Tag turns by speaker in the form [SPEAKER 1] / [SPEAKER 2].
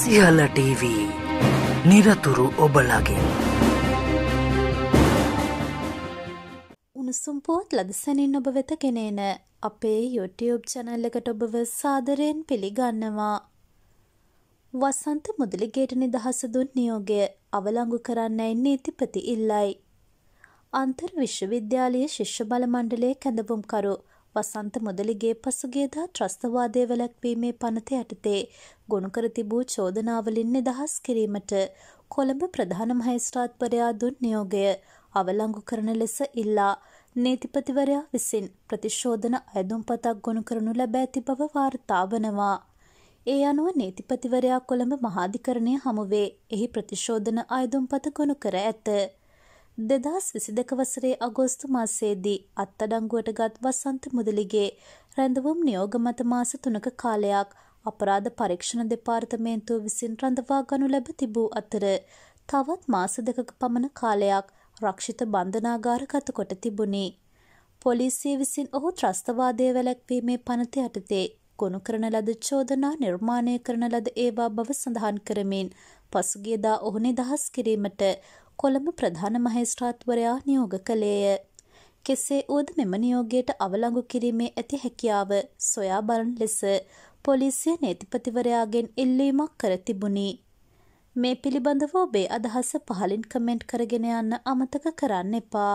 [SPEAKER 1] සියල TV නිරතුරු ඔබලගෙන්
[SPEAKER 2] උණුසුම් පුවත් ලදසනින් ඔබ වෙත ගෙනේන අපේ YouTube චැනල්ලකට ඔබව සාදරයෙන් පිළිගන්නවා වසන්ත මුදලිගේට නිදහස දුන් නියෝගය අවලංගු කරන්නයි නීතිපති ඉල්ලයි අන්තර් විශ්වවිද්‍යාලය ශිෂ්‍ය බල මණ්ඩලයේ කැඳවුම්කරු වසන්ත මුදලිගේ පසුගියදා ත්‍රස්තවාදය වැළැක්වීමේ පනත යටතේ ගොනු කර තිබූ චෝදනාවලින් නිදහස් කිරීමට කොළඹ ප්‍රධාන මහේස්ත්‍රාත්වරයා දුන් නියෝගය අවලංගු කරන ලෙස ඉල්ලා නීතිපතිවරයා විසින් ප්‍රතිශෝධන අයදුම්පතක් ගොනු කරනු ලැබ ඇති බව වාර්තා වනවා. ඒ අනුව නීතිපතිවරයා කොළඹ මහාධිකරණය හමුවේ එහි ප්‍රතිශෝධන අයදුම්පත ගොනු කර ඇත. දෙදස් විසි දෙක වසරේ අගෝස්තු මාසයේදී අත්තඩංගුවට ගත් වසන්ත මුදලිගේ රැඳවුම් නියෝග මත මාස තුනක කාලයක් අපරාධ පරීක්ෂණ දෙපාර්තමේන්තුව විසින් රඳවා ගනු ලැබ තිබූ අතර තවත් මාස දෙකක පමණ කාලයක් රක්ෂිත බන්ධනාගාර ගතකොට තිබුණි. පොලිසිය විසින් ඔහු ත්‍රස්තවාදය වැලැක්වීමේ පනත යටතේ ගොුණු කරන ලද චෝදනා නිර්මාණය කරන ලද ඒවා බව සඳහන් කරමින් පසුගියදා ඔහු නිදහස් කිරීමට කොළඹ ප්‍රධාන මහේස්ත්‍රාත්වරයා නියෝග කළේය. කෙසේ වුවද මෙම නියෝගයට අවලංගු කිරීමේ ඇති හැකියාව සොයා බලන ලෙස පොලිසිය නේතිපතිවරයාගෙන් ඉල්ලීමක් කර තිබුණි. මේ පිළිබඳව ඔබේ අදහස පහලින් කමෙන්ට් කරගෙන යන්න අමතක කරන්න එපා.